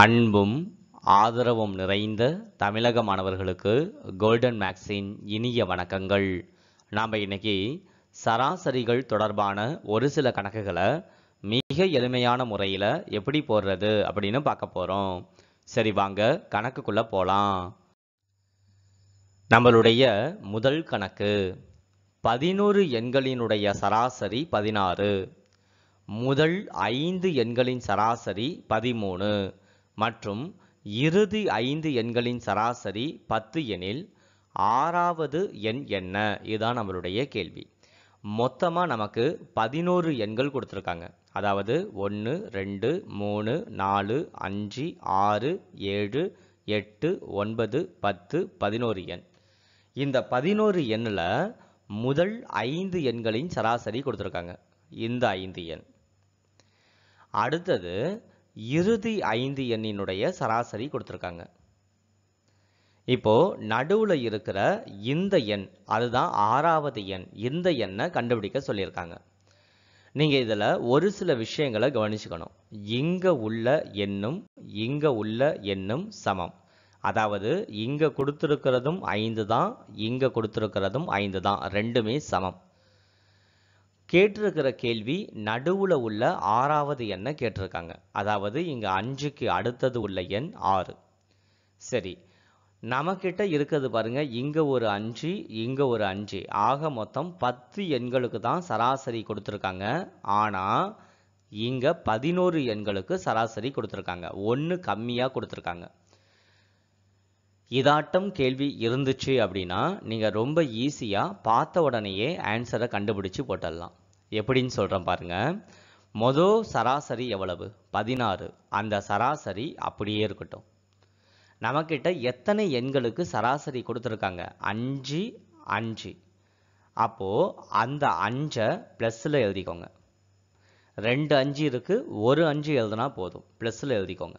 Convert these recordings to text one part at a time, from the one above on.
அன்பும் ஆதரவும் நிறைந்த தமிழக மாணவர்களுக்கு கோல்டன் மேக்ஸின் இனிய வணக்கங்கள் நாம் இன்னைக்கு சராசரிகள் தொடர்பான ஒரு சில கணக்குகளை மிக எளிமையான முறையில் எப்படி போடுறது அப்படின்னு பார்க்க போகிறோம் சரி வாங்க கணக்குக்குள்ளே போகலாம் நம்மளுடைய முதல் கணக்கு பதினோரு எண்களினுடைய சராசரி பதினாறு முதல் ஐந்து எண்களின் சராசரி பதிமூணு மற்றும் இறுதி ஐந்து எண்களின் சராசரி பத்து எனில் ஆறாவது எண் என்ன இதுதான் நம்மளுடைய கேள்வி மொத்தமாக நமக்கு பதினோரு எண்கள் கொடுத்துருக்காங்க அதாவது ஒன்று ரெண்டு மூணு நாலு அஞ்சு ஆறு ஏழு எட்டு ஒன்பது பத்து பதினோரு எண் இந்த பதினோரு எண்ணில் முதல் ஐந்து எண்களின் சராசரி கொடுத்துருக்காங்க இந்த ஐந்து எண் அடுத்தது இறுதி ஐந்து எண்ணினுடைய சராசரி கொடுத்துருக்காங்க இப்போது நடுவில் இருக்கிற இந்த எண் அதுதான் ஆறாவது எண் இந்த எண்ணை கண்டுபிடிக்க சொல்லியிருக்காங்க நீங்கள் இதில் ஒரு சில விஷயங்களை கவனிச்சுக்கணும் இங்கே உள்ள எண்ணும் இங்கே உள்ள எண்ணும் சமம் அதாவது இங்கே கொடுத்துருக்கிறதும் ஐந்து தான் இங்கே கொடுத்துருக்கிறதும் ஐந்து தான் ரெண்டுமே சமம் கேட்டிருக்கிற கேள்வி நடுவில் உள்ள ஆறாவது எண்ணை கேட்டிருக்காங்க அதாவது இங்கே அஞ்சுக்கு அடுத்தது உள்ள எண் ஆறு சரி நமக்கிட்ட இருக்கிறது பாருங்க இங்கே ஒரு அஞ்சு இங்கே ஒரு அஞ்சு ஆக மொத்தம் பத்து எண்களுக்கு தான் சராசரி கொடுத்துருக்காங்க ஆனால் இங்கே பதினோரு எண்களுக்கு சராசரி கொடுத்துருக்காங்க ஒன்று கம்மியாக கொடுத்துருக்காங்க இதாட்டம் கேள்வி இருந்துச்சு அப்படின்னா நீங்கள் ரொம்ப ஈஸியாக பார்த்த உடனேயே ஆன்சரை கண்டுபிடிச்சு போட்டுடலாம் எப்படின்னு சொல்கிறேன் பாருங்கள் மொதல் சராசரி எவ்வளவு பதினாறு அந்த சராசரி அப்படியே இருக்கட்டும் நம்மக்கிட்ட எத்தனை எண்களுக்கு சராசரி கொடுத்துருக்காங்க அஞ்சு அஞ்சு அப்போது அந்த அஞ்சை ப்ளஸ்ஸில் எழுதிக்கோங்க ரெண்டு அஞ்சு இருக்குது ஒரு அஞ்சு எழுதுனா போதும் ப்ளஸ்ஸில் எழுதிக்கோங்க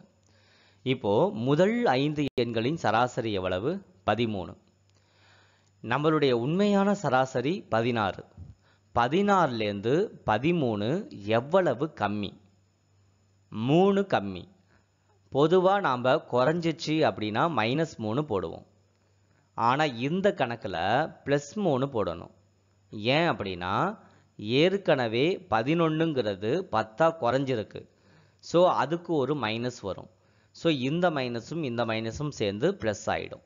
இப்போ முதல் ஐந்து எண்களின் சராசரி எவ்வளவு பதிமூணு நம்மளுடைய உண்மையான சராசரி பதினாறு பதினாறுலேருந்து பதிமூணு எவ்வளவு கம்மி மூணு கம்மி பொதுவாக நாம் குறைஞ்சிச்சு அப்படின்னா மைனஸ் மூணு போடுவோம் ஆனால் இந்த கணக்கில் ப்ளஸ் மூணு போடணும் ஏன் அப்படின்னா ஏற்கனவே பதினொன்றுங்கிறது பத்தாக குறைஞ்சிருக்கு ஸோ அதுக்கு ஒரு மைனஸ் வரும் ஸோ இந்த மைனஸும் இந்த மைனஸும் சேர்ந்து ப்ளஸ் ஆகிடும்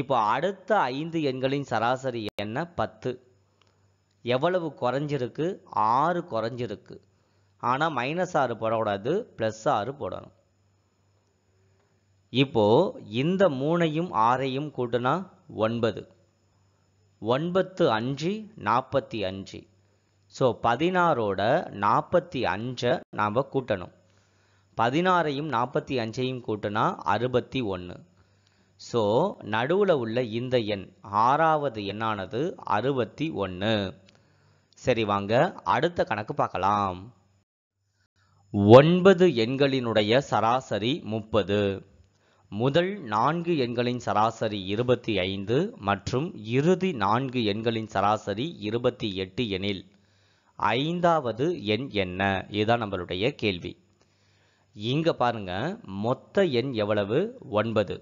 இப்போ அடுத்த ஐந்து எண்களின் சராசரி என்ன பத்து எவ்வளவு குறைஞ்சிருக்கு ஆறு குறைஞ்சிருக்கு ஆனால் மைனஸ் ஆறு போடக்கூடாது ப்ளஸ் ஆறு போடணும் இப்போது இந்த மூணையும் ஆறையும் கூட்டினா ஒன்பது ஒன்பத்து அஞ்சு நாற்பத்தி அஞ்சு ஸோ பதினாறோட நாற்பத்தி அஞ்சை நாம் கூட்டணும் பதினாறையும் நாற்பத்தி அஞ்சையும் கூட்டினா அறுபத்தி ஒன்று ஸோ நடுவில் உள்ள இந்த எண் ஆறாவது எண்ணானது அறுபத்தி ஒன்று சரி வாங்க அடுத்த கணக்கு பார்க்கலாம் ஒன்பது எண்களினுடைய சராசரி முப்பது முதல் நான்கு எண்களின் சராசரி இருபத்தி ஐந்து மற்றும் இறுதி நான்கு எண்களின் சராசரி இருபத்தி எட்டு எனில் ஐந்தாவது எண் என்ன இதுதான் நம்மளுடைய கேள்வி இங்கே பாருங்கள் மொத்த எண் எவ்வளவு ஒன்பது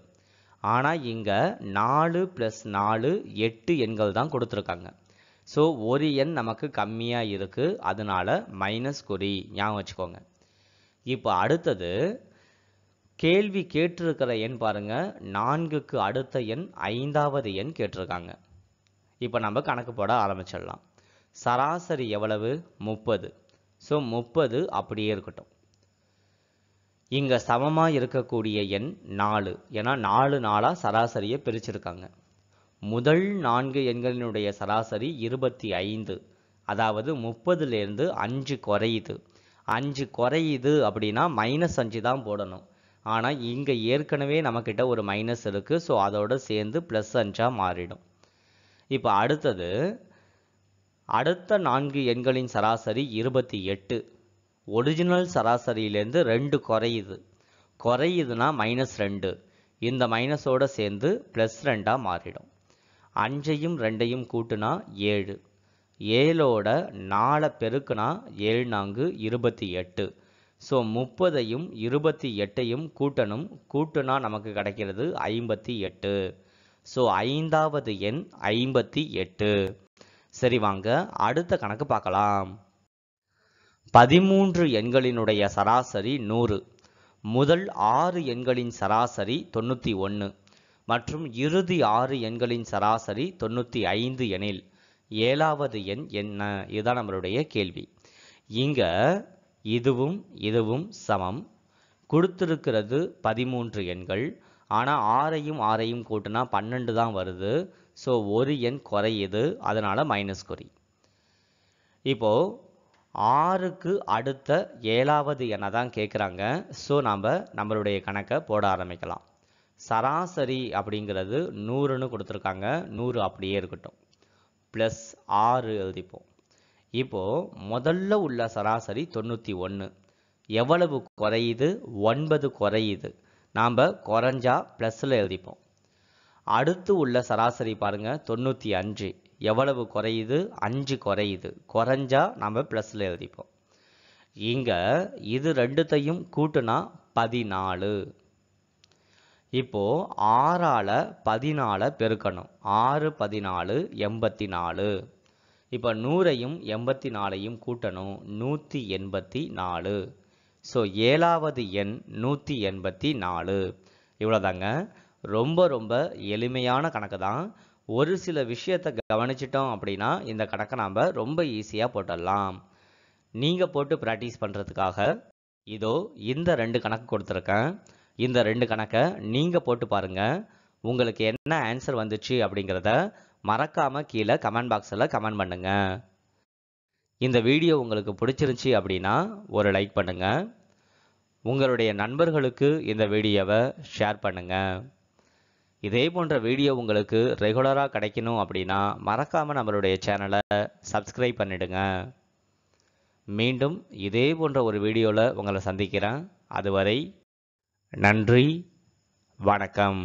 ஆனால் இங்கே நாலு ப்ளஸ் நாலு எட்டு எண்கள் தான் கொடுத்துருக்காங்க ஸோ ஒரு எண் நமக்கு கம்மியாக இருக்குது அதனால் மைனஸ் குறி ஞாபகம் வச்சுக்கோங்க இப்போ அடுத்தது கேள்வி கேட்டிருக்கிற எண் பாருங்கள் நான்குக்கு அடுத்த எண் ஐந்தாவது எண் கேட்டிருக்காங்க இப்போ நம்ம கணக்கு போட ஆரம்பிச்சிடலாம் சராசரி எவ்வளவு முப்பது ஸோ முப்பது அப்படியே இருக்கட்டும் இங்கே சமமாக இருக்கக்கூடிய எண் நாலு ஏன்னா நாலு நாளாக சராசரியை பிரிச்சிருக்காங்க முதல் நான்கு எண்களினுடைய சராசரி இருபத்தி ஐந்து அதாவது முப்பதுலேருந்து அஞ்சு குறையுது அஞ்சு குறையுது அப்படின்னா மைனஸ் அஞ்சு தான் போடணும் ஆனால் இங்கே ஏற்கனவே நம்மக்கிட்ட ஒரு மைனஸ் இருக்குது ஸோ அதோடு சேர்ந்து ப்ளஸ் அஞ்சாக மாறிடும் இப்போ அடுத்தது அடுத்த நான்கு எண்களின் சராசரி இருபத்தி எட்டு ஒரிஜினல் சராசரியிலேருந்து ரெண்டு குறையுது குறையுதுன்னா மைனஸ் ரெண்டு இந்த மைனஸோடு சேர்ந்து ப்ளஸ் ரெண்டாக மாறிடும் அஞ்சையும் ரெண்டையும் கூட்டுனா ஏழு ஏழோட நாலை பெருக்குனா ஏழு நான்கு இருபத்தி எட்டு ஸோ முப்பதையும் இருபத்தி எட்டையும் கூட்டணும் கூட்டுனா நமக்கு கிடைக்கிறது ஐம்பத்தி எட்டு ஸோ ஐந்தாவது எண் ஐம்பத்தி எட்டு சரி வாங்க அடுத்த கணக்கு பார்க்கலாம் பதிமூன்று எண்களினுடைய சராசரி நூறு முதல் ஆறு எண்களின் சராசரி தொண்ணூற்றி ஒன்று மற்றும் இறுதி ஆறு எண்களின் சராசரி தொண்ணூற்றி ஐந்து எனில் ஏழாவது எண் என்ன இதுதான் நம்மளுடைய கேள்வி இங்கே இதுவும் இதுவும் சமம் கொடுத்துருக்கிறது பதிமூன்று எண்கள் ஆனால் ஆறையும் ஆறையும் கூட்டினா பன்னெண்டு தான் வருது ஸோ ஒரு எண் குறையுது அதனால் மைனஸ் குறி இப்போது ஆறுக்கு அடுத்த ஏழாவது என தான் கேட்குறாங்க ஸோ நாம் நம்மளுடைய கணக்கை போட ஆரம்பிக்கலாம் சராசரி அப்படிங்கிறது நூறுன்னு கொடுத்துருக்காங்க நூறு அப்படியே இருக்கட்டும் ப்ளஸ் ஆறு எழுதிப்போம் இப்போது முதல்ல உள்ள சராசரி தொண்ணூற்றி ஒன்று எவ்வளவு குறையுது ஒன்பது குறையுது நாம் குறைஞ்சா ப்ளஸில் எழுதிப்போம் அடுத்து உள்ள சராசரி பாருங்கள் தொண்ணூற்றி அஞ்சு எவ்வளவு குறையுது அஞ்சு குறையுது குறைஞ்சா நம்ம ப்ளஸில் எழுதிப்போம் இங்கே இது ரெண்டுத்தையும் கூட்டுனா பதினாலு இப்போது ஆறால் பதினாலை பெருக்கணும் ஆறு பதினாலு எண்பத்தி நாலு இப்போ நூறையும் எண்பத்தி நாலையும் கூட்டணும் நூற்றி எண்பத்தி நாலு ஸோ ஏழாவது எண் நூற்றி எண்பத்தி நாலு இவ்வளோதாங்க ரொம்ப ரொம்ப எளிமையான கணக்கு தான் ஒரு சில விஷயத்தை கவனிச்சிட்டோம் அப்படின்னா இந்த கணக்கை நாம் ரொம்ப ஈஸியாக போட்டுடலாம் நீங்கள் போட்டு ப்ராக்டிஸ் பண்ணுறதுக்காக இதோ இந்த ரெண்டு கணக்கு கொடுத்துருக்கேன் இந்த ரெண்டு கணக்கை நீங்கள் போட்டு பாருங்கள் உங்களுக்கு என்ன ஆன்சர் வந்துச்சு அப்படிங்கிறத மறக்காமல் கீழே கமெண்ட் பாக்ஸில் கமெண்ட் பண்ணுங்கள் இந்த வீடியோ உங்களுக்கு பிடிச்சிருந்துச்சி அப்படின்னா ஒரு லைக் பண்ணுங்கள் உங்களுடைய நண்பர்களுக்கு இந்த வீடியோவை ஷேர் பண்ணுங்கள் இதே போன்ற வீடியோ உங்களுக்கு ரெகுலராக கிடைக்கணும் அப்படின்னா மறக்காமல் நம்மளுடைய சேனலை சப்ஸ்கிரைப் பண்ணிடுங்க மீண்டும் இதே போன்ற ஒரு வீடியோவில் உங்களை சந்திக்கிறேன் அதுவரை நன்றி வணக்கம்